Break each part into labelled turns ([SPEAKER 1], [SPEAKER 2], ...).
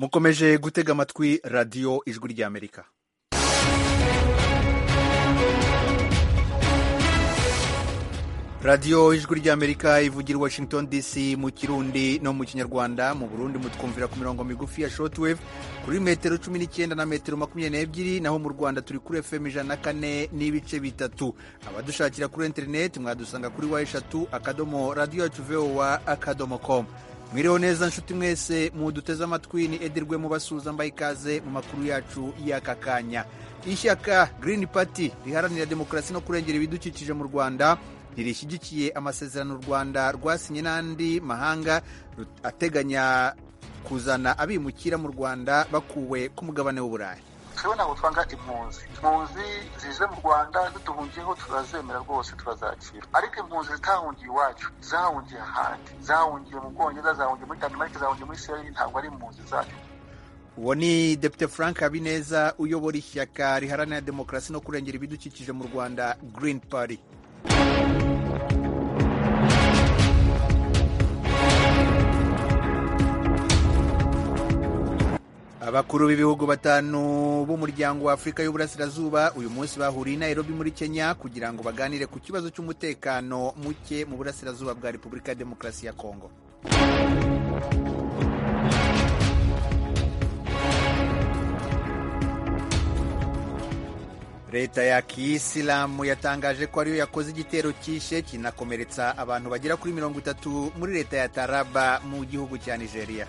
[SPEAKER 1] mukomeje gutega amatwi radiyo ijwi Amerika radiyo ijwi ry'amerika ivugira i washington dc mu kirundi no mu kinyarwanda mu burundi mutwumvira ku mirongo migufi ya shortwave kuri metero cumi n'icyenda na metero makumyabiri n'ebyiri naho mu rwanda turi kuri fm ijana na kane n'ibice bitatu abadushakira kuri interineti mwadusanga kuri wa eshatu akadomo radiyo yacu vowa akadomo komu mwiriho neza nshuti mwese muduteze amatwi ni edirwe mubasuhuza mbaye ikaze mu makuru yacu y'aka kanya ishyaka Green Party riharanira demokarasi no kurengera ibidukikije mu rwanda ntirishyigikiye amasezerano u rwanda rwasinye n'andi mahanga ateganya kuzana abimukira mu rwanda bakuwe ku mugabane w'uburayi
[SPEAKER 2] turabona abo twanga impunzi impunzi zije mu rwanda ziduhungiyeho turazemera rwose turazakira ariko impunzi zitahungiye iwacu zahungiye ahandi zahungiye mu bwongereza zahungiye muri danimarike zahungiye muri isirayeli ntabwo ari impunzi zacu
[SPEAKER 1] uwo ni depite frank habineza uyobora ishyaka riharanira demokarasi no kurengera ibidukikije mu rwanda green party abakuru b'ibihugu batanu b'umuryango wa afurika y'uburasirazuba uyu munsi bahuriye i nairobi muri kenya kugira ngo baganire ku kibazo cy'umutekano muke mu burasirazuba bwa repubulika ya demokarasi ya kongo leta ya kiyisilamu yatangaje ko ariyo yakoze igitero cyishe kinakomeretsa abantu bagera kuri mirongo itatu muri leta ya taraba mu gihugu cya nigeria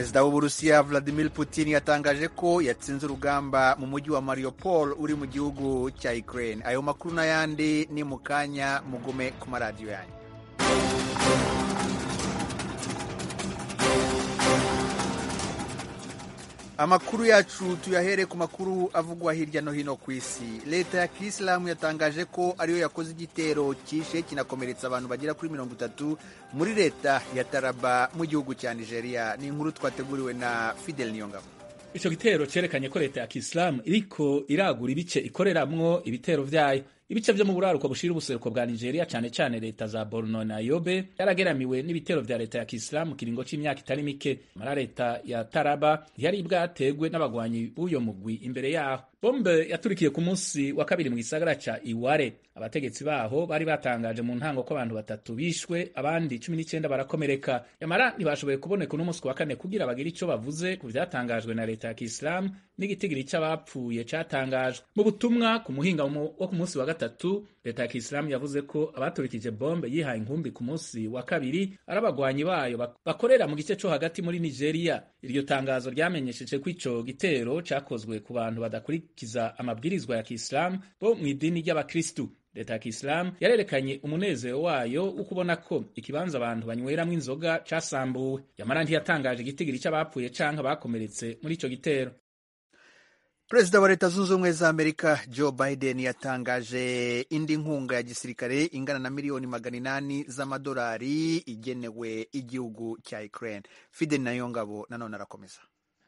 [SPEAKER 1] perezida w'uburusiya vladimir putin yatangaje ko yatsinze urugamba mu mujyi wa mariopol uri mu gihugu cya ukraine ayo makuru n'ayandi ni mu kanya mugume ku maradiyo yanyu Amakuru yacu tuyahere ku makuru avugwa hirya no hino ku isi. Leta ya Kisilamu yatangaje ko ariyo yakoze igitero cyishe kinakomeretsa abantu bagera kuri mirongo itatu muri leta ya Taraba mu gihugu cya Nigeria. Ni inkuru twateguriwe na Fidel Niyongabo.
[SPEAKER 3] Icyo gitero cyerekanye ko leta ya Kisilamu iriko iragura ibice ikoreramwo ibitero vyayo ibice vyo mu buraruko bushira ubuseruko bwa Nigeria cyane cyane leta za Borno na Yobe yarageramiwe n'ibitero vya leta ya Kiislamu kiringo c'imyaka itari mike mara leta ya Taraba yari ibwategwe n'abagwanyi b'uyo mugwi imbere yaho bombe yaturikiye ku munsi wa kabiri mu gisagara ca Iware abategetsi baho bari batangaje mu ntango ko abantu batatu bishwe abandi 19 barakomereka yamara ntibashoboye kuboneka uno munsi wa kane kugira bagire ico bavuze ku vyatangajwe na leta ya Kiislamu n'igitigiri c'abapfuye catangajwe mu butumwa ku muhinga wo ku munsi wa gatatu leta ya kisilamu yavuze ko abaturikije bombe yihaye inkumbi ku munsi wa kabiri ari abagwanyi bayo bakorera mu gice co hagati muri nigeria iryo tangazo ryamenyesheje ko ico gitero cakozwe ku bantu badakurikiza amabwirizwa ya kisilamu bo mw'idini ry'abakristu leta ya kisilamu yarerekanye umunezero wayo wo kubona ko ikibanza abantu banyweramwo inzoga casambuwe yamara ntiyatangaje igitigiri c'abapfuye canke abakomeretse muri ico gitero
[SPEAKER 1] perezida wa leta zunze ubumwe za amerika joe biden yatangaje indi nkunga ya gisirikare ingana na miliyoni magana inani z'amadolari igenewe igihugu cya ukraine fideli nayongabo nanone arakomeza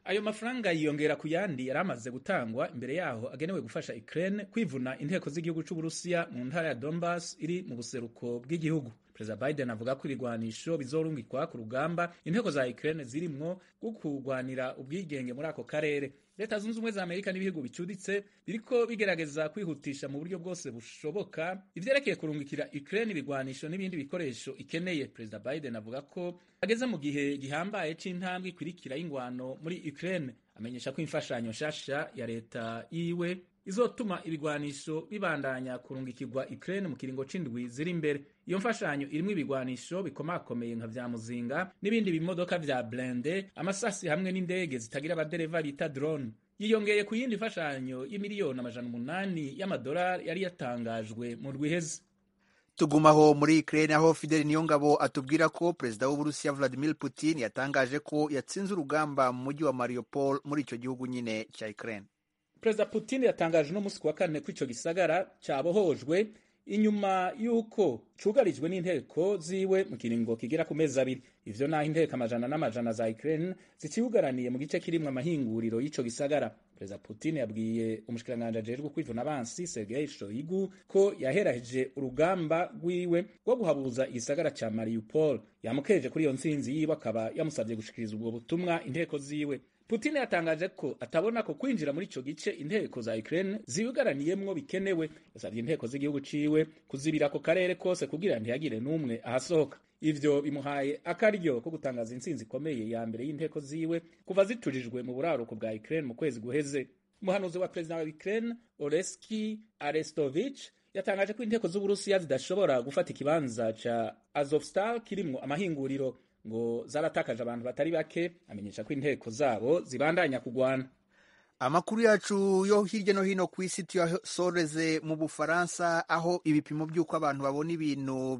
[SPEAKER 3] ayo mafaranga yiyongera ku yandi yari amaze gutangwa imbere yaho agenewe gufasha Ukraine kwivuna inteko z'igihugu cy'Uburusiya mu ntara ya Donbas iri mu buseruko bw'igihugu perezida biden avuga ko ibigwanisho bizorungikwa ku rugamba intego za ukraine zirimwo bwo kugwanira ubwigenge muri ako karere leta zunze ubumwe za amerika n'ibihugu bicuditse biriko bigerageza kwihutisha mu buryo bwose bushoboka ivyerekeye kurungikira ukraine ibigwanisho n'ibindi bikoresho ikeneye perezida biden avuga ko ageze mu gihe gihambaye c'intambwe ikwirikira y'ingwano muri ukraine amenyesha ko imfashanyo nshasha ya leta yiwe izotuma ibigwanisho bibandanya kurungikirwa Ukraine mu kiringo c'indwi ziri imbere iyo mfashanyo irimo ibigwanisho bikomakomeye nka vya muzinga n'ibindi bimodoka vya blende amasasi hamwe n'indege zitagira abadereva bita drone yiyongeye ku yindi mfashanyo
[SPEAKER 1] y'imiliyoni amajana umunani y'amadolari yari yatangajwe mu rwiheze tugumaho muri Ukraine aho Fidel Niyongabo atubwira ko perezida w'Uburusiya Vladimir Putin yatangaje ko yatsinze urugamba mu mujyi wa Mariupol muri icyo gihugu nyine ca Ukraine.
[SPEAKER 3] Perezida Putin yatangaje no musi wa kane ko ico gisagara cyabohojwe. inyuma y'uko cugarijwe n'inteko ziwe mu kiringo kigera ku mezi abiri ivyo naho inteko amajana n'amajana za Ukraine zikibugaraniye mu gice kirimwe amahinguriro y'ico gisagara Perezida Putin yabwiye umushikiranganje ajejwe kwivuna abansi Sergei Shoigu ko yaheraheje urugamba rwiwe rwo guhabuza igisagara cya Mariupol yamukeje kuri iyo ntsinzi yiwe akaba yamusavye gushikiriza ubwo butumwa inteko ziwe Putin yatangaje ko atabona ko kwinjira muri icyo gice inteko za Ukraine zibigaraniyemwo bikenewe yasavye inteko z'igihugu ciwe kuzibira ku karere kose kugira ntihagire n'umwe ahasohoka ivyo bimuhaye akaryo ko gutangaza intsinzi ikomeye ya mbere y'inteko ziwe kuva ziturijwe mu buraruko bwa Ukraine mu kwezi guheze umuhanuzi wa perezida wa Ukraine Oleski Arestovich yatangaje ko inteko z'Uburusiya zidashobora gufata ikibanza ca Azovstal kirimwo amahinguriro ngo zaratakaje abantu batari bake
[SPEAKER 1] amenyesha ko inteko zabo zibandanya kugwana amakuru yacu yo hirya no hino ku isi tuyasoreze mu bufaransa aho ibipimo by'uko abantu babona ibintu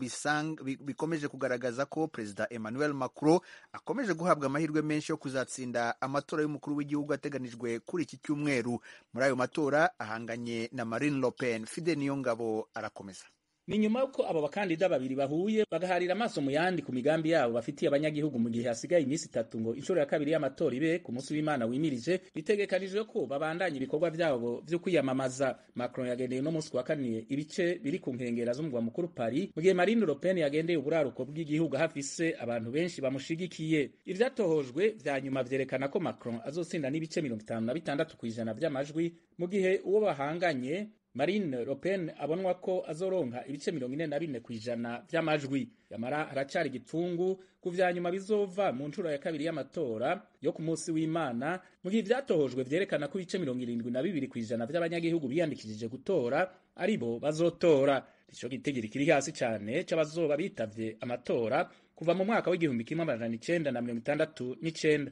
[SPEAKER 1] bikomeje kugaragaza ko perezida emmanuel macron akomeje guhabwa amahirwe menshi yo kuzatsinda amatora y'umukuru w'igihugu ateganijwe kuri iki cyumweru muri ayo matora ahanganye na marine le pen fide niyo ngabo arakomeza
[SPEAKER 3] ni nyuma yuko abo bakandida babiri bahuye bagaharira amaso mu yandi ku migambi yabo bafitiye abanyagihugu mu gihe hasigaye iminsi itatu ngo inshuro ya kabiri y'amatora ibe ku munsi w'Imana wimirije bitegekanijwe ko babandanya ibikorwa vyabo vyo kwiyamamaza. Macron yagendeye uno munsi wa kane ibice biri ku nkengera z'umugwa mukuru Paris, mu gihe Marine Le Pen yagendeye uburaruko bw'igihugu hafise abantu benshi bamushigikiye. Ivyatohojwe vya nyuma vyerekana ko Macron azotsinda n'ibice mirongo itanu na bitandatu kw'ijana vy'amajwi mu gihe uwo bahanganye Marine Le Pen abonwa ko azoronka ibice mirongo ine na bine ku ijana vy'amajwi yamara haracyari igitungu ku vyanyuma bizova mu ncuro ya kabiri y'amatora yo ku munsi w'Imana mu gihe vyatohojwe vyerekana ko ibice mirongo irindwi na bibiri ku ijana vy'abanyagihugu biyandikishije gutora aribo bazotora ico gitigiri kiri hasi cane c'abazoba bitavye amatora kuva mu mwaka w'igihumbi kimwe amajana icenda na mirongo itandatu n'icenda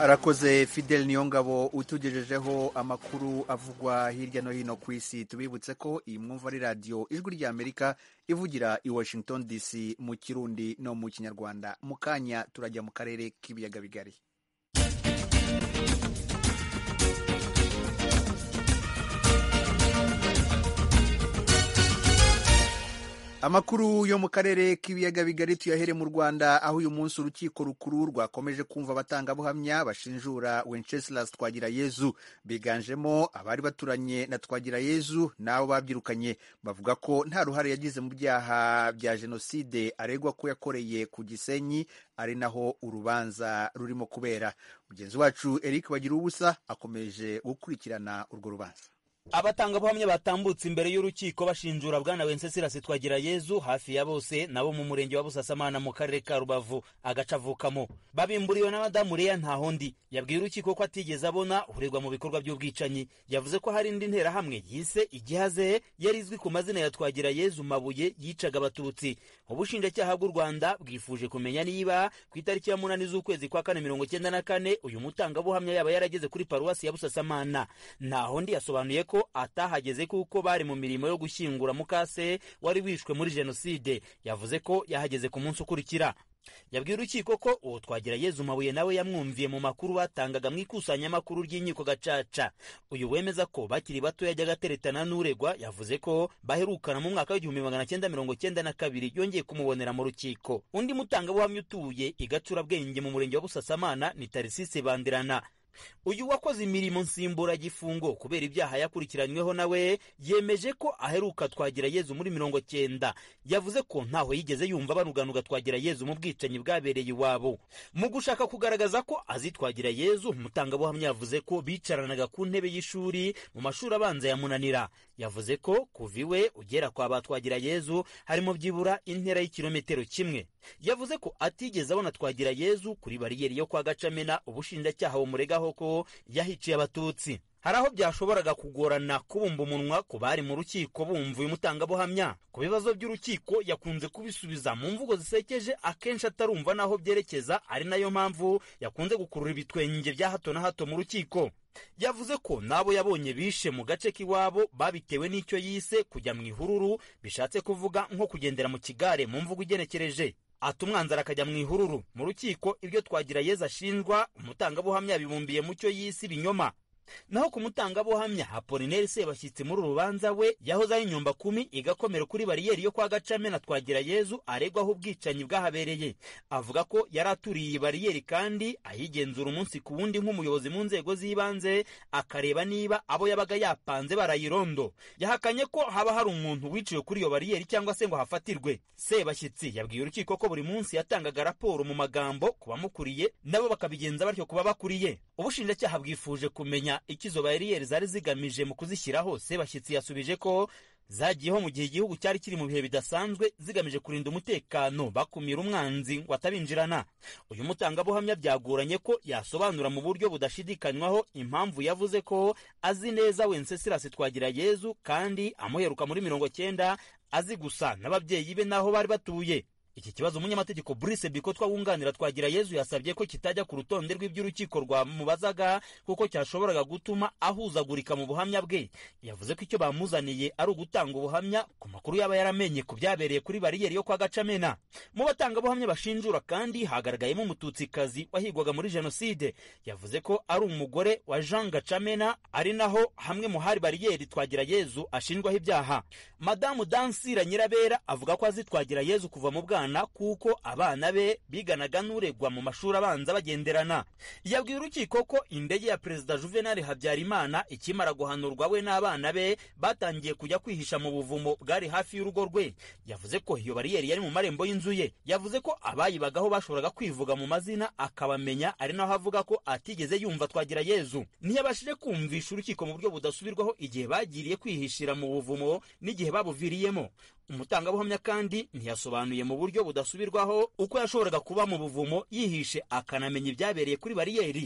[SPEAKER 1] arakoze Fidel Niyongabo utugejejeho amakuru avugwa hirya no hino ku isi tubibutse ko iyi mwumva ari radiyo ijwi rya Amerika ivugira i Washington DC mu Kirundi no mu Kinyarwanda mu kanya turajya mu karere k'ibiyaga bigari amakuru yo mu karere k'ibiyaga bigari tuyahere mu rwanda aho uyu munsi urukiko rukuru rwakomeje kumva abatangabuhamya bashinjura wenceslas twagirayezu biganjemo abari baturanye na twagirayezu n'abo babyirukanye bavuga ko nta ruhare yagize mu byaha bya jenoside aregwa ko yakoreye ku gisenyi ari naho urubanza rurimo kubera mugenzi wacu eric bagira ubusa akomeje gukurikirana urwo rubanza
[SPEAKER 4] abatangabuhamya batambutse imbere y'urukiko bashinjura bwana wencesirasi yezu hafi ya bose nabo mu murenge wa busasamana mu karere ka rubavu agace avukamo babimburiwe na madamu leya yabwiye urukiko ko atigeze abona uregwa mu bikorwa by'ubwicanyi yavuze ko hari indi nterahamwe yise igihaze yari izwi ku mazina ya yezu mabuye yicaga abatutsi ubushinjacyaha bw'u rwanda bwifuje kumenya niba ku itariki ya munani z'ukwezi kwa kane mirongo icyenda na kane uyu mutangabuhamya yaba yarageze kuri paruwasi ya busasamana ntahandi yasobanuye ko ko atahageze kuko bari mu mirimo yo gushyingura mukase wari wishwe muri jenoside yavuze ko yahageze ku munsi ukurikira Yabwira urukiko ko uwo twagira yezu mabuye nawe yamwumviye mu makuru batangaga mu ikusanyamakuru ry'inkiko gacaca uyu wemeza ko bakiri bato yajyaga ateretana n'uregwa yavuze ko baherukana mu mwaka w'igihumbi magana cyenda mirongo cyenda na kabiri yongeye kumubonera mu rukiko undi mutangabuhamya utuye i mu murenge wa busasamana ni tarisise bandirana uyu wakoze imirimo nsimbura gifungo kubera ibyaha yakurikiranyweho nawe yemeje ko aheruka twagira yezu muri mirongo cyenda yavuze ko ntaho yigeze yumva banuganuga twagira yezu mu bwicanyi bwabereye iwabo mu gushaka kugaragaza ko azitwagira yezu umutangabuhamya yavuze ko bicaranaga ku ntebe y'ishuri mu mashuri abanza yamunanira yavuze ko kuva iwe ugera kwa ba twagira yezu harimo byibura intera y'ikirometero kimwe yavuze ko atigeze abona twagira yezu kuri bariyeri yo kwa gacamena ubushinjacyaha bumuregaho ko yahiciye abatutsi hari aho byashoboraga kugorana kubumba umunwa ku bari mu rukiko bumva uyu mutangabuhamya ku bibazo by'urukiko yakunze kubisubiza mu mvugo zisekeje akenshi atarumva n'aho byerekeza ari nayo mpamvu yakunze gukurura ibitwenge bya hato na hato mu rukiko yavuze ko n'abo yabonye bishe mu gace k'iwabo babitewe n'icyo yise kujya mu ihururu bishatse kuvuga nko kugendera mu kigare mu mvugo igenekereje atumwanzara akajya mu ihururu mu rukiko ibyo twagira yeza ashinjwa umutangabuhamya bibumbiye mu cyo yise ibinyoma naho ku mutangabuhamya apolineri sebashyitsi muri uru rubanza we yahoze ari inyumba kumi igakomera kuri bariyeri yo kwa gacame na twagirayezu aregwaho ubwicanyi bwahabereye avuga ko yari aturiye iyi bariyeri kandi ayigenzura umunsi ku wundi nk'umuyobozi mu nzego z'ibanze akareba niba abo yabaga yapanze barayirondo yahakanye ko haba hari umuntu wiciwe kuri iyo bariyeri cyangwa se ngo hafatirwe sebashyitsi yabwiye urukiko ko buri munsi yatangaga raporo mu magambo ku bamukuriye nabo bakabigenza batyo kuba bakuriye ubushinjacyaha bwifuje kumenya kumenya icyizo bariyeri zari zigamije mu kuzishyiraho Sebashyitsi yasubije ko zagiyeho mu gihe igihugu cyari kiri mu bihe bidasanzwe zigamije kurinda umutekano bakumira umwanzi ngo atabinjirana uyu mutangabuhamya byagoranye ko yasobanura mu buryo budashidikanywaho impamvu yavuze ko azi neza twagira Yezu kandi amuheruka muri mirongo cyenda azi gusa n'ababyeyi be n'aho bari batuye Iki kibazo umunyamategeko Brice Biko twawunganira twagira Yezu yasabye ko kitajya ku rutonde rw'iby'urukiko rwamubazaga kuko cyashoboraga gutuma ahuzagurika mu buhamya bwe. Yavuze ko icyo bamuzaniye ari ugutanga ubuhamya ku makuru yaba yaramenye ku byabereye kuri bariyeri yo kwa Gacamena. Mu batangabuhamya bashinjura kandi hagaragayemo umututsikazi wahigwaga muri jenoside. Yavuze ko ari umugore wa Jean Gacamena ari naho hamwe mu hari bariyeri twagira Yezu ashinjwaho ibyaha. Madamu Dansira Nyirabera avuga ko azi twagira Yezu kuva mu bwana umwana kuko abana be biganaga n'uregwa mu mashuri abanza bagenderana yabwira urukiko ko indege ya perezida juvenal habyarimana ikimara guhanurwa we n'abana be batangiye kujya kwihisha mu buvumo bwari hafi y'urugo rwe yavuze ko iyo bariyeri yari mu marembo y'inzu ye yavuze ko abayibagaho bashoboraga kwivuga mu mazina akabamenya ari naho avuga ko atigeze yumva twagira yezu ntiyabashije kumvisha urukiko mu buryo budasubirwaho igihe bagiriye kwihishira mu buvumo n'igihe babuviriyemo umutangabuhamya kandi ntiyasobanuye mu buryo budasubirwaho uko yashoboraga kuba mu buvumo yihishe akanamenya ibyabereye kuri bariyeri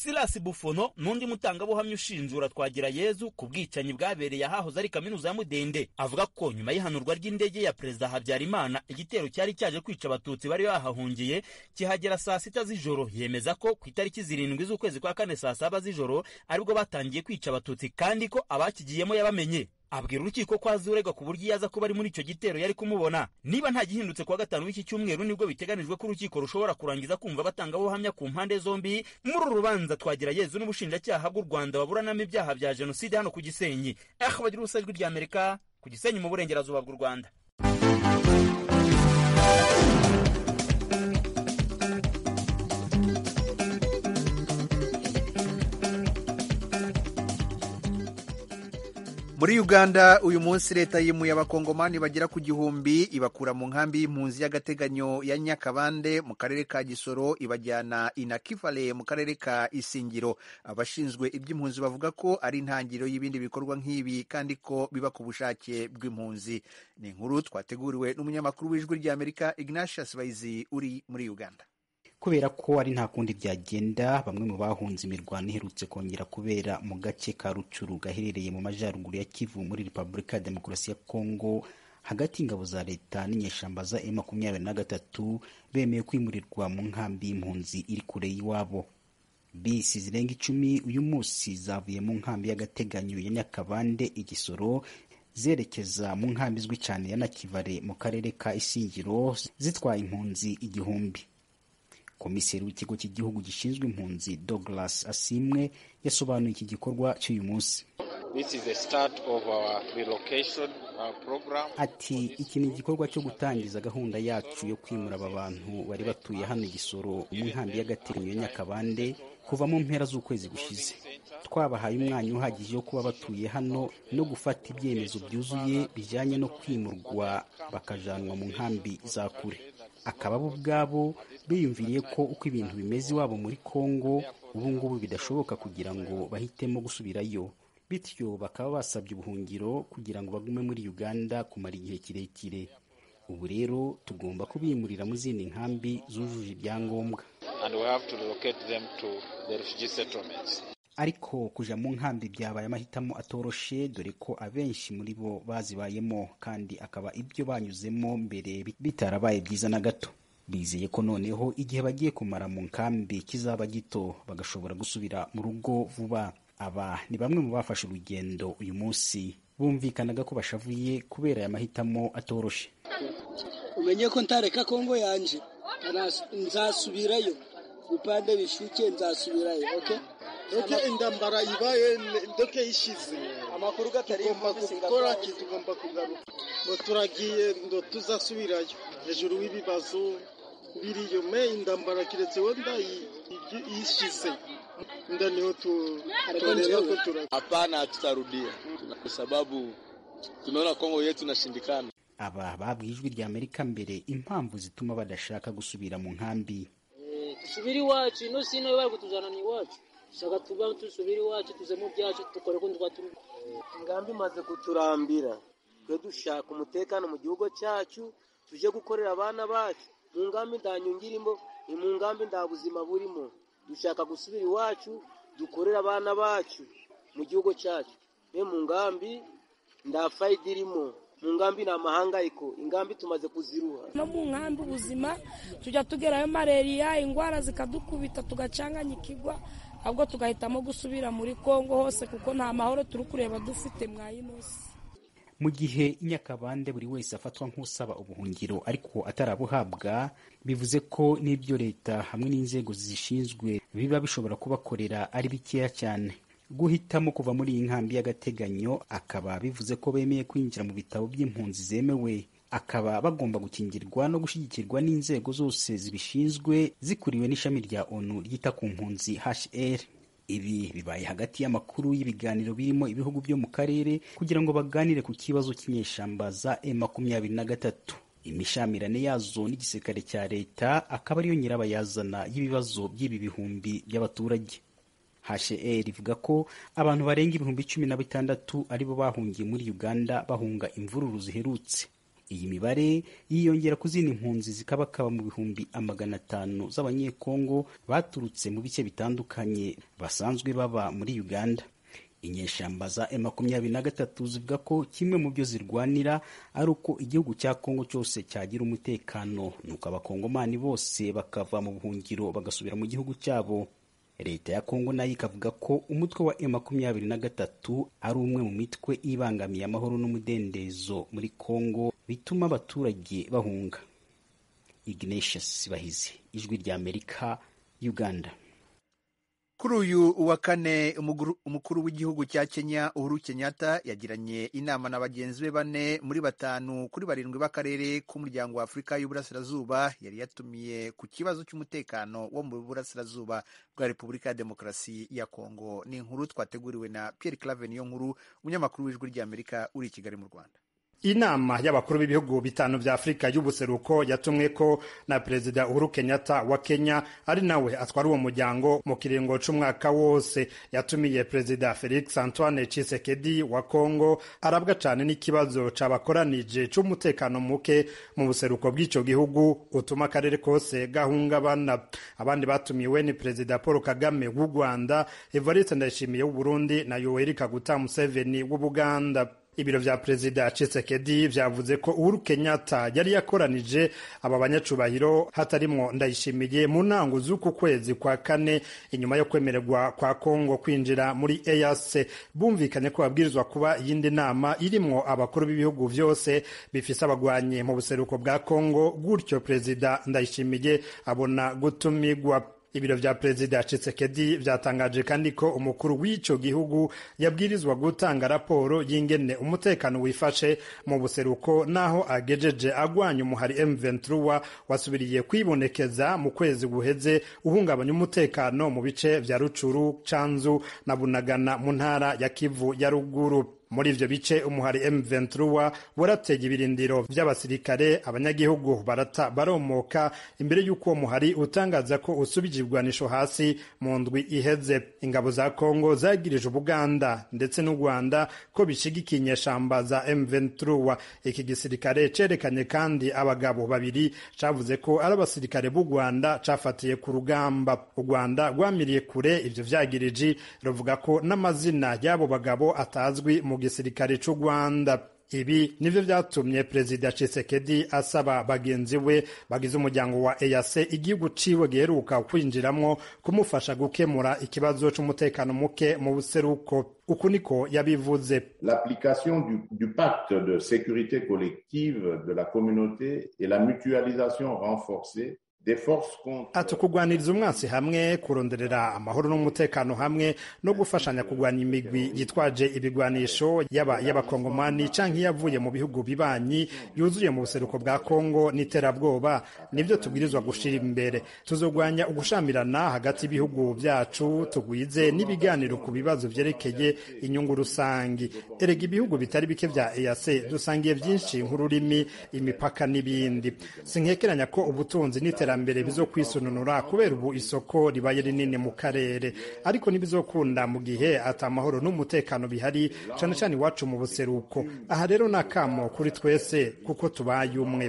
[SPEAKER 4] silasi bufono n'undi mutangabuhamya ushinjura twagira yezu ku bwicanyi bwabereye ahahoze ari kaminuza ya mudende avuga ko nyuma y'ihanurwa ry'indege ya perezida habyarimana igitero cyari cyaje kwica abatutsi bari bahahungiye kihagera saa sita z'ijoro yemeza ko ku itariki zirindwi z'ukwezi kwa kane saa saba z'ijoro aribwo batangiye kwica abatutsi kandi ko abakigiyemo yabamenye abwira urukiko ko azurega ku buryo iyo aza kuba ari muri icyo gitero yari kumubona niba nta gihindutse kuwa gatanu w'iki cyumweru nibwo biteganijwe ko urukiko rushobora kurangiza kumva batanga ubuhamya ku mpande zombi muri uru rubanza twagira yezu n'ubushinjacyaha bw'u rwanda baburanamo ibyaha bya jenoside hano ku gisenyi aho bagira ubusa ry'amerika ku gisenyi mu burengerazuba bw'u rwanda
[SPEAKER 1] muri uganda uyu munsi leta yimuye abakongomani bagera ku gihumbi ibakura mu nkambi y'impunzi y'agateganyo ya nyakabande mu karere ka gisoro ibajyana inakivale mu karere ka isingiro abashinzwe iby'impunzi bavuga ko ari intangiriro y'ibindi bikorwa nk'ibi kandi ko biba ku bushake bw'impunzi ni inkuru twateguriwe n'umunyamakuru w'ijwi ry'amerika ignatius bayizi uri muri uganda
[SPEAKER 5] kubera ko ari nta kundi byagenda bamwe mu bahunze imirwano iherutse kongera kubera mu gace ka rucuru gaherereye mu majyaruguru ya kivu muri repubulika ya demokarasi ya kongo hagati ingabo za leta n'inyeshyamba za e makumyabiri na gatatu bemeye kwimurirwa mu nkambi y'impunzi iri kure y'iwabo bisi zirenga icumi uyu munsi zavuye mu nkambi y'agateganyo ya nyakabande igisoro zerekeza mu nkambi izwi cyane ya nakivare mu karere ka isingiro zitwaye impunzi igihumbi komiseri w'ikigo cy'igihugu gishinzwe impunzi Douglas Asimwe yasobanuye iki gikorwa cy'uyu munsi ati iki ni igikorwa cyo gutangiza gahunda yacu yo kwimura aba bantu bari batuye hano igisoro mu nkambi y'agateranyo nyakabande kuva mu mpera z'ukwezi gushize twabahaye umwanya uhagije wo kuba batuye hano no gufata ibyemezo byuzuye bijyanye no kwimurwa bakajanwa mu nkambi za kure akaba bo ubwabo biyumviriye ko uko ibintu bimeze iwabo muri Congo ubungubu bidashoboka kugira ngo bahitemo gusubirayo bityo bakaba basabye ubuhungiro kugira ngo bagume muri Uganda kumara igihe kirekire ubu rero tugomba kubimurira mu zindi nkambi zujuje ibyangombwa ariko kuja mu nkambi byabaye amahitamo atoroshe dore ko abenshi muri bo bazibayemo kandi akaba ibyo banyuzemo mbere bitarabaye byiza na gato bizeye ko noneho igihe bagiye kumara mu nkambi kizaba gito bagashobora gusubira mu rugo vuba aba ni bamwe mu bafashe urugendo uyu munsi bumvikanaga ko bashavuye kubera aya mahitamo atoroshe umenye ko ntareka kongo yanje nzasubirayo bipande bishuke nzasubirayo okay? ibyo indambara ibaye indoke ishize amakuru tugomba gukora tugomba kugaruka ngo turagiye ngo tuzasubirayo hejuru y'ibibazo biriyo me indambara keretse wenda ishize nda niho tutareba ko turagiye
[SPEAKER 4] hapana tutarudia kwa sababu tunaona Kongo yetu inashindikana
[SPEAKER 5] aba babwiye ijwi rya Amerika mbere impamvu zituma badashaka gusubira mu nkambi
[SPEAKER 6] dusubira eh, iwacu ino sino bari kutujyana ni iwacu shaka tuba dusubire iwacu tuze mu byacu dukore ko tuba turi eh, ingamba imaze kuturambira twe dushaka
[SPEAKER 5] umutekano mu gihugu cyacu tujye gukorera abana bacu mu ngambi nta nyungu ni mu ngambi ndabuzima burimo dushaka gusubira iwacu dukorera abana bacu mu gihugu cyacu ni mu ngambi nta fayida irimo mu ngambi ni
[SPEAKER 6] amahangayiko ingambi tumaze kuziruha no mu nkambi ubuzima tujya tugerayo malariya indwara zikadukubita tugacanganya ikigwa ahubwo tugahitamo gusubira muri kongo hose kuko nta mahoro turi kureba dufite mwayinosi
[SPEAKER 5] mu gihe inyakabande buri wese afatwa nk'usaba ubuhungiro ariko atarabuhabwa bivuze ko n'ibyo leta hamwe n'inzego zishinzwe biba bishobora kubakorera ari bikeya cyane guhitamo kuva muri iyi nkambi y'agateganyo akaba bivuze ko bemeye kwinjira mu bitabo by'impunzi zemewe akaba bagomba gukingirwa no gushyigikirwa n'inzego zose zibishinzwe zikuriwe n'ishami rya onu ryita ku mpunzi HR ibi bibaye hagati y'amakuru y'ibiganiro birimo ibihugu byo mu karere kugira ngo baganire ku kibazo cy'inyeshyamba za e makumyabiri na gatatu imishamirane yazo n'igisirikare cya leta akaba ariyo nyirabayazana y'ibibazo by'ibi bihumbi by'abaturage HCR ivuga ko abantu barenga ibihumbi cumi na bitandatu aribo bahungiye muri Uganda bahunga imvururu ziherutse iyi mibare yiyongera ku zindi mpunzi zikabakaba mu bihumbi amagana atanu z'abanyekongo baturutse mu bice bitandukanye basanzwe baba muri uganda inyeshyamba za e makumyabiri na gatatu zivuga ko kimwe mu byo zirwanira ari uko igihugu cya kongo cyose cyagira umutekano nuko abakongomani bose bakava mu buhungiro bagasubira mu gihugu cyabo leta ya kongo nayo ikavuga ko umutwe wa m gatatu ari umwe mu mitwe ibangamiye amahoro n'umudendezo muri kongo bituma abaturage bahunga Ignatius Bahizi Ijwi rya Amerika Uganda
[SPEAKER 1] kuri uyu wa kane umukuru w'igihugu cya Kenya Uhuru Kenyatta yagiranye inama na bagenzi be bane muri batanu kuri barindwi b'akarere k'umuryango wa Afurika y'Uburasirazuba yari yatumiye ku kibazo cy'umutekano wo mu Burasirazuba bwa Repubulika ya Demokarasi ya Kongo ni inkuru twateguriwe na Pierre Claver nkuru umunyamakuru w'Ijwi ry'Amerika uri i Kigali mu Rwanda
[SPEAKER 7] inama y'abakuru b'ibihugu bitanu bya afurika y'ubuseruko yatumwe ko na perezida uhuru kenyatta wa kenya ari nawe atwara uwo muryango mu kiringo c'umwaka wose yatumiye perezida felix antoine chisekedi wa congo arabwa cyane n'ikibazo cyabakoranije cy’umutekano muke mu buseruko bw'ico gihugu utuma akarere kose gahungabana abandi batumiwe ni perezida paul kagame w'u rwanda evariste ndayishimiye w'uburundi na yoweri kaguta museveni w'ubuganda ibiro vya perezida Tshisekedi vyavuze ko Uhuru Kenyatta yari yakoranije aba banyacubahiro hatarimwo ndayishimiye mu ntango z'uku kwezi kwa kane inyuma yo kwemererwa kwa Kongo kwinjira muri EAC bumvikanye ko babwirizwa kuba iyindi nama irimwo abakuru b'ibihugu vyose bifise abagwanye mu buseruko bwa Kongo gutyo perezida ndayishimiye abona gutumigwa ibiro vya perezida Tshisekedi vyatangaje kandi ko umukuru w'ico gihugu yabwirizwa gutanga raporo y'ingene umutekano wifashe mu buseruko naho agejeje agwanya umuhari M23 wasubiriye kwibonekeza mu kwezi guheze uhungabanya umutekano mu bice vya Rucuru, Chanzu na Bunagana mu ntara ya Kivu ya ruguru muri ivyo bice umuhari M23 waratega ibirindiro vy'abasirikare abanyagihugu barata baromoka imbere y'uko uwo muhari utangaza ko usubije ibigwanisho hasi mu ndwi iheze ingabo za Kongo zagirije Ubuganda ndetse n'u Rwanda ko bishigikiye inyeshamba za M23 iki gisirikare cerekanye kandi abagabo babiri cavuze ko ari abasirikare b'u Rwanda cafatiye ku rugamba u Rwanda rwamiriye kure ivyo vyagiriji ruvuga ko n'amazina y'abo bagabo atazwi mu gisirikare c'u Rwanda ibi nivyo vyatumye perezida Tshisekedi asaba bagenzi we bagize umuryango wa EAC igihugu ciwe giheruka kwinjiramwo kumufasha gukemura ikibazo c'umutekano muke mu buseruko uku niko yabivuze l'application du, du pacte de sécurité collective de la communauté et la mutualisation renforcée ati “ukugwaniriza umwasi hamwe kuronderera amahoro n'umutekano hamwe no gufashanya kugwanya imigwi yitwaje ibigwanisho yaba y'abakongomani cyangwa iyavuye mu bihugu bibanyi yuzuye mu buseruko bwa kongo n'iterabwoba nibyo tubwirizwa gushira imbere tuzogwanya ugushamirana hagati y'ibihugu byacu tugwize n'ibiganiro ku bibazo byerekeye inyungu rusangi erega ibihugu bitari bike bya EAC dusangiye byinshi nk'ururimi imipaka n'ibindi sinkekeranya ko ubutunzi n'iterabwoba by'iterambere bizo kubera ubu isoko ribaye rinini mu karere ariko ntibizokunda mu gihe ata amahoro n'umutekano bihari cyane cyane iwacu mu buseruko aha rero ni akamo kuri twese kuko tubaye umwe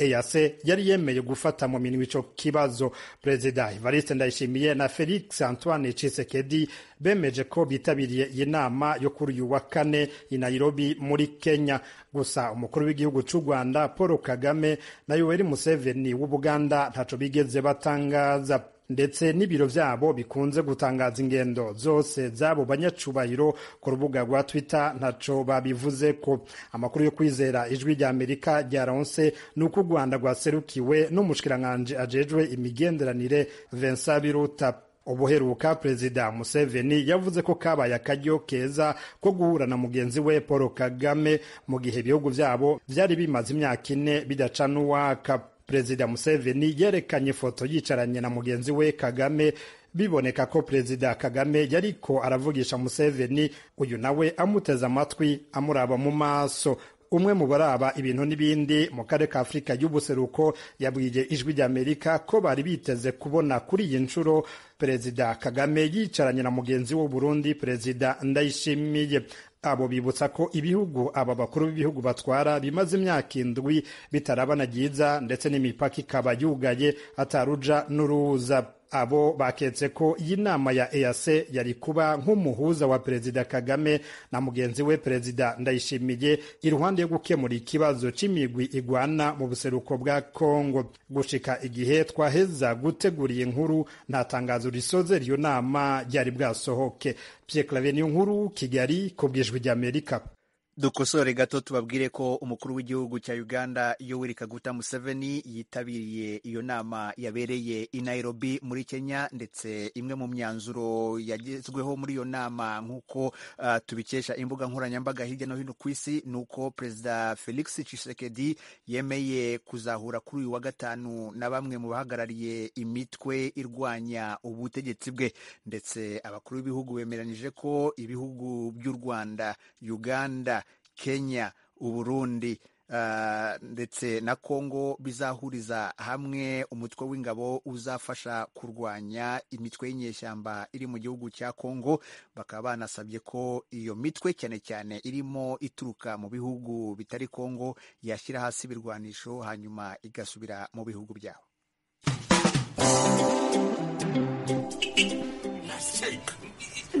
[SPEAKER 7] EAC yari yemeye gufata mu minwe ico kibazo Perezida Evariste Ndayishimiye na Felix Antoine Tshisekedi bemeje ko bitabiriye iyi nama yo kuri uyu wa kane i Nairobi muri Kenya gusa umukuru w'igihugu cy'u Rwanda Paul Kagame na Yoweri Museveni w'u Buganda bigeze batangaza ndetse n'ibiro byabo bikunze gutangaza ingendo zose z'abo banyacubahiro ku rubuga rwa twitter ntaco babivuze ko amakuru yo kwizera ijwi rya amerika ryaronse ni uko u rwanda rwaserukiwe n'umushikiranganji ajejwe imigenderanire vincent biruta ubuheruka perezida museveni yavuze ko kabaye akaryo keza ko guhura na mugenzi we paul kagame mu gihe ibihugu byabo byari bimaze imyaka ine bidaca n'uwaka perezida museveni yerekanye ifoto yicaranye na mugenzi we kagame biboneka ko perezida kagame yariko aravugisha museveni uyu nawe amuteze amatwi amuraba mu maso umwe mu baraba ibintu n'ibindi mu karere ka afurika y'ubuseruko yabwiye ijwi ry'amerika ko bari biteze kubona kuri iyi nshuro perezida kagame yicaranye na mugenzi w'u burundi perezida ndayishimiye abo bibutsa ko ibihugu aba bakuru b'ibihugu batwara bimaze imyaka indwi bitarabana byiza ndetse n'imipaka ikaba yugaye ataruja n'uruza abo baketse ko iyi nama ya EAC yari kuba nk'umuhuza wa Perezida Kagame na mugenzi we Perezida Ndayishimiye iruhande yo gukemura ikibazo cy’imigwi igwana mu buseruko bwa Congo Gushika igihe twaheza gutegura iyi nkuru nta tangazo risozera iyo nama ryari bwasohoke. Pierre Claver, Niyonkuru, Kigali, ku bw'Ijwi ry'Amerika.
[SPEAKER 1] dukosore gato tubabwire ko umukuru w'igihugu cya uganda yoweri kaguta museveni yitabiriye iyo nama yabereye i nairobi muri kenya ndetse imwe mu myanzuro yagezweho muri iyo nama nk'uko uh, tubikesha imbuga nkoranyambaga hirya no hino ku isi ni uko perezida felix tshisekedi yemeye kuzahura kuri uyu wa gatanu na bamwe mu bahagarariye imitwe irwanya ubutegetsi bwe ndetse abakuru b'ibihugu bemeranyije ko ibihugu by'u rwanda uganda Kenya, Uburundi eh, ndetse na Congo bizahuriza hamwe umutwe w'ingabo uzafasha kurwanya imitwe y'inyeshyamba iri mu gihugu cya Congo Bakaba banasabye ko iyo mitwe cyane cyane irimo ituruka mu bihugu bitari Congo yashyira hasi ibirwanisho hanyuma igasubira mu bihugu byabo.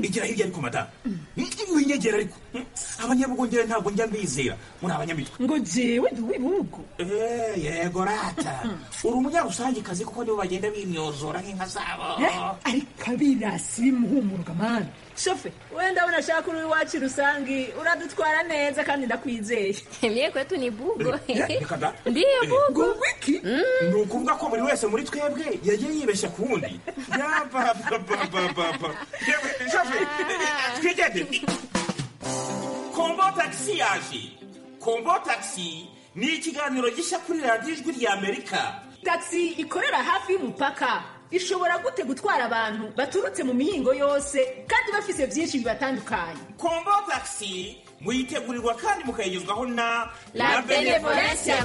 [SPEAKER 4] igera hirya ariko madamu winyegera ariko abanyabugongera ntabwo njya mbizera muri abanyamitwe ngo ngewe w'ibihugu eh, yego rata hmm. uri umunyarusangikazi kuko nibo bagenda bimyozora
[SPEAKER 1] nk'inka zabo eh,
[SPEAKER 6] ariko abirasi bimuhumuruka mani shofe wenda unashaka uri iwacu rusange uradutwara neza kandi ndakwizeye niyo kwetu ni bugo eh, ndiyo bugo wiki mm. ni ukuvuga ko buri
[SPEAKER 4] wese muri twebwe yagiye yibeshya ku wundi Tüketedin. Tüketedin. kombo tagisi yaje kombo ni ikiganiro gishya kuri radiyo ijwi ry'amerika
[SPEAKER 6] tagisi ikorera hafi y'umupaka ishobora gute gutwara abantu baturutse mu mihingo yose kandi bafise byinshi bibatandukanye kombo
[SPEAKER 4] tagisi muyitegurirwa kandi mukayigezwaho
[SPEAKER 7] na la benevolence ya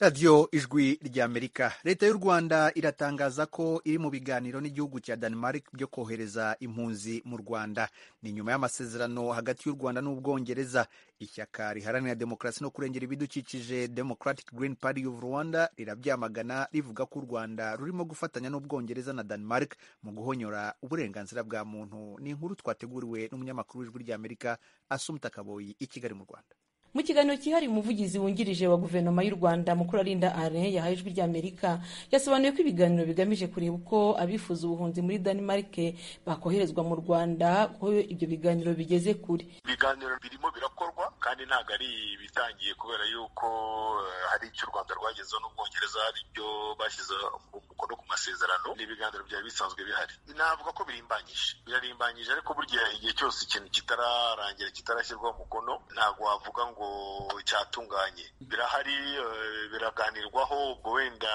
[SPEAKER 1] radiyo ijwi rya amerika leta y'u rwanda iratangaza ko iri mu biganiro n'igihugu cya denmark byo kohereza impunzi mu rwanda ni nyuma y'amasezerano hagati y'u rwanda n'ubwongereza ishyaka riharanira demokarasi no kurengera ibidukikije democratic green party of rwanda rirabyamagana rivuga ko u rwanda rurimo gufatanya n'ubwongereza na denmark mu guhonyora uburenganzira bwa muntu ni inkuru twateguriwe n'umunyamakuru w'ijwi rya amerika asumta kaboyi i kigali mu rwanda
[SPEAKER 6] mu kiganiro cyihariye umuvugizi wungirije wa guverinoma y'u rwanda mukuru arinda arin yahaye ijwi ry'amerika yasobanuye ko ibiganiro bigamije kureba uko abifuza ubuhunzi muri danimarike bakoherezwa mu rwanda ko ibyo biganiro bigeze kure
[SPEAKER 2] ibiganiro birimo birakorwa kandi ntabwo ari ibitangiye kubera yuko eh, hari icyo u rwanda rwagezeho n'ubwongereza hari bashyize umukono ku masezerano n'ibiganiro byari bisanzwe bihari navuga ko birimbanyije birarimbanyije ariko burya igihe cyose ikintu kitararangira kitarashyirwaho umukono ntabwo wavuga ngo cyatunganye birahari eh, biraganirwaho ubwo wenda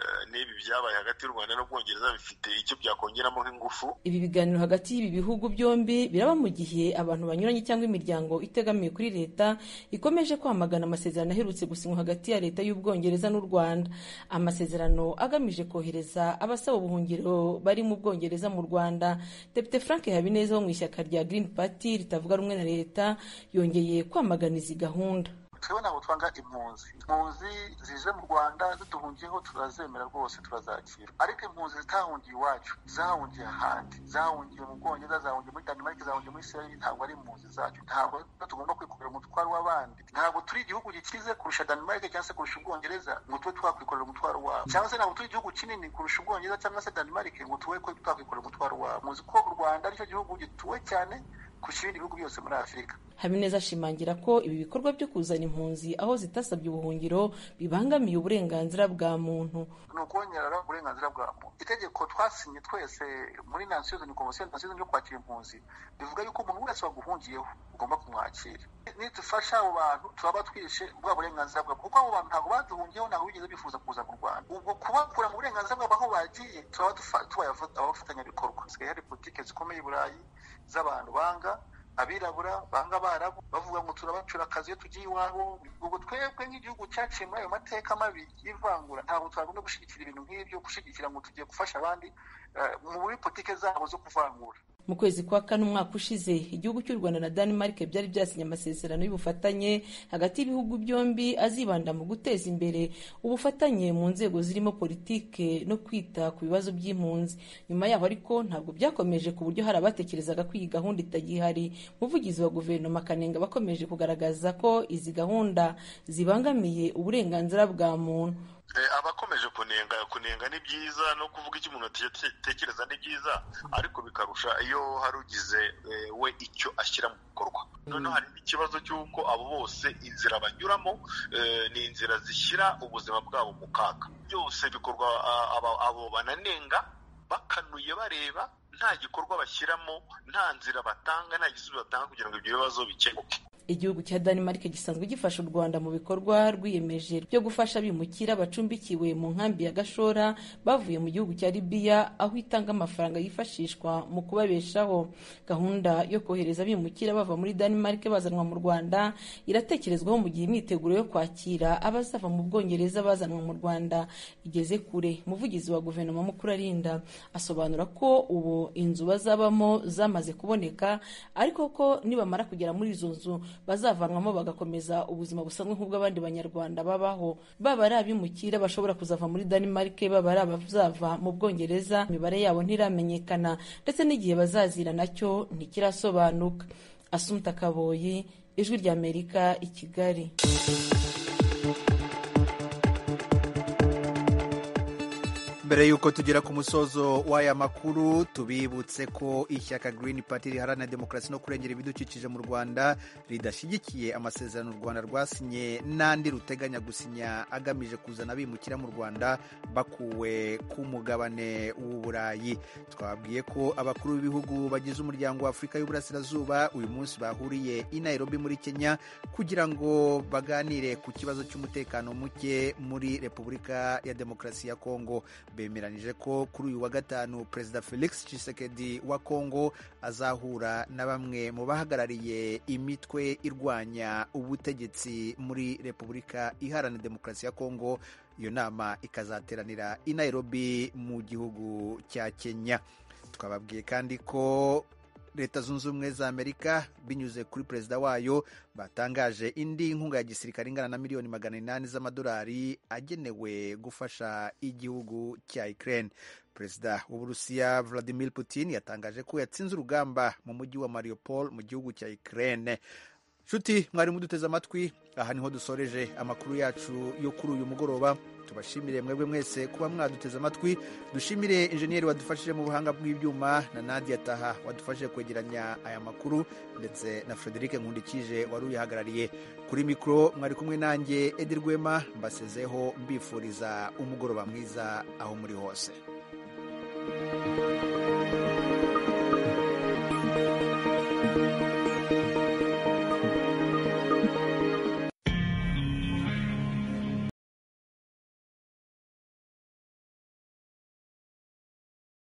[SPEAKER 2] eh, n'ibi byabaye hagati y'u rwanda n'ubwongereza bifite icyo byakongeramo
[SPEAKER 6] nk'ingufu ibi biganiro hagati y'ibi bihugu byombi biraba mu gihe abantu banyuranye cyangwa imiryango itegamiye kuri leta ikomeje kwamagana amasezerano aherutse gusinywa hagati ya leta y'ubwongereza n'u rwanda amasezerano agamije kohereza abasaba ubuhungiro bari mu bwongereza mu rwanda depite frank habineza wo mu ishyaka rya green party ritavuga rumwe na leta yongeye kwamagana izi gahunda twebwe ntabwo twanga impunzi
[SPEAKER 2] impunzi zije mu rwanda ziduhungiyeho turazemera rwose turazakira ariko impunzi zitahungiye iwacu zahungiye ahandi zahungiye mu bwongereza zahungiye muri danimarike zahungiye muri isirayeli ntabwo ari impunzi zacu ntabwo tugomba kwikubira umutwaro w'abandi ntabwo turi igihugu gikize kurusha danimarike cyangwa se kurusha ubwongereza ngo tube twakwikorera umutwaro wabo cyangwa se ntabwo turi igihugu kinini kurusha ubwongereza cyangwa se danimarike ngo tube twakwikorera umutwaro wabo muzi ko u rwanda aricyo gihugu gituwe cyane kurusha ibindi bihugu byose
[SPEAKER 6] muri afurika Habineza ashimangira ko ibi bikorwa byo kuzana impunzi aho zitasabye ubuhungiro bibangamiye uburenganzira bwa muntu
[SPEAKER 2] ni ukubongerera uburenganzira bwa muntu itegeko twasinye twese muri nasiyoni komisiyo nasiyoni yo kwakira impunzi bivuga yuko umuntu wese waguhungiyeho ugomba kumwakira nidufasha abo bantu turaba twishe bwa burenganzira bwabo kuko abo bantu ntabwo baduhungiyeho ntabwo bigeze bifuza kuza mu rwanda ubwo kubakura mu burenganzira bwabo aho bagiye turaba tubayavuga abafatanyabikorwa hari politiki zikomeye i burayi z'abantu banga abirabura banga abarabu bavuga ngo turabacura akazi iyo tugiye iwabo ubwo twebwe nk'igihugu cyaciye muri ayo mateka mabi y'ivangura ntabwo twagomba gushyigikira ibintu nk'ibyo gushyigikira ngo tugiye gufasha abandi eh, muri politiki zabo zo
[SPEAKER 6] kuvangura mu kwezi kwa kane umwaka ushize igihugu cy'u Rwanda na Denmark byari byasinye amasezerano y'ubufatanye hagati y'ibihugu byombi azibanda mu guteza imbere ubufatanye mu nzego zirimo politike no kwita ku bibazo by'impunzi nyuma yaho ariko ntabwo byakomeje ku buryo hari abatekerezaga ko iyi gahunda itagihari umuvugizi wa guverinoma Kanenga bakomeje kugaragaza ko izi gahunda zibangamiye uburenganzira bwa muntu Eh,
[SPEAKER 2] abakomeje kunenga kunenga ni byiza no kuvuga icyo umuntu atekereza ni byiza ariko bikarusha iyo hari ugize eh, we icyo ashyira mu bikorwa mm. noneho hari ikibazo cy'uko abo bose inzira banyuramo eh, ni inzira zishyira ubuzima bwabo mu kaga byose bikorwa abo bananenga bakanuye bareba nta gikorwa bashyiramo nta nzira batanga nta gisubizo batanga kugira ngo
[SPEAKER 6] ibyo bibazo bikemuke igihugu cya Denmark gisanzwe gifasha u Rwanda mu bikorwa rwiyemeje byo gufasha abimukira bacumbikiwe mu nkambi ya Gashora bavuye mu gihugu cya Libya aho itanga amafaranga yifashishwa mu kubabeshaho gahunda yo kohereza abimukira bava muri Denmark bazanwa mu Rwanda iratekerezwaho mu gihe imyiteguro yo kwakira abazava mu Bwongereza bazanwa mu Rwanda igeze kure umuvugizi wa guverinoma mukuru Mukurarinda asobanura ko ubu inzu bazabamo zamaze kuboneka ariko ko nibamara kugera muri izo nzu bazavanwamo bagakomeza ubuzima busanzwe nk'ubw'abandi banyarwanda babaho baba ari abimukira bashobora kuzava muri Denmark baba ari abazava mu Bwongereza imibare yabo ntiramenyekana ndetse n'igihe bazazira nacyo ntikirasobanuka Asumta Kaboyi ijwi ry'Amerika i Kigali
[SPEAKER 1] mbere y'uko tugera ku musozo w'aya makuru tubibutse ko ishyaka Green Party riharanira demokarasi no kurengera ibidukikije mu Rwanda ridashyigikiye amasezerano u Rwanda rwasinye n'andi ruteganya gusinya agamije kuzana abimukira mu Rwanda bakuwe ku mugabane w'u Burayi. Twabwiye ko abakuru b'ibihugu bagize umuryango wa Afurika y'Uburasirazuba uyu munsi bahuriye i Nairobi muri Kenya kugira ngo baganire ku kibazo cy'umutekano muke muri Repubulika ya Demokarasi ya Kongo. bemeranyije ko kuri uyu wa gatanu perezida felix Tshisekedi wa Congo azahura na bamwe mu bahagarariye imitwe irwanya ubutegetsi muri repubulika iharanira demokarasi ya Congo iyo nama ikazateranira i nairobi mu gihugu cya kenya twababwiye kandi ko leta zunze ubumwe za amerika binyuze kuri perezida wayo batangaje indi nkunga ya gisirikare ingana na miliyoni magana inani z'amadolari agenewe gufasha igihugu cya ukraine perezida w'uburusiya vladimir putin yatangaje ko yatsinze urugamba mu mujyi wa mariupol mu gihugu cya ukraine nshuti mwarimu duteze amatwi aha niho dusoreje amakuru yacu yo kuri uyu mugoroba tubashimire mwebwe mwese kuba mwaduteze amatwi dushimire injeniyeri wadufashije mu buhanga bw'ibyuma na nadia taha wadufashije kwegeranya aya makuru ndetse na frederic nkundikije wari uyihagarariye kuri mikoro mwari kumwe nanjye edi rwema mbasezeho mbifuriza umugoroba mwiza aho muri hose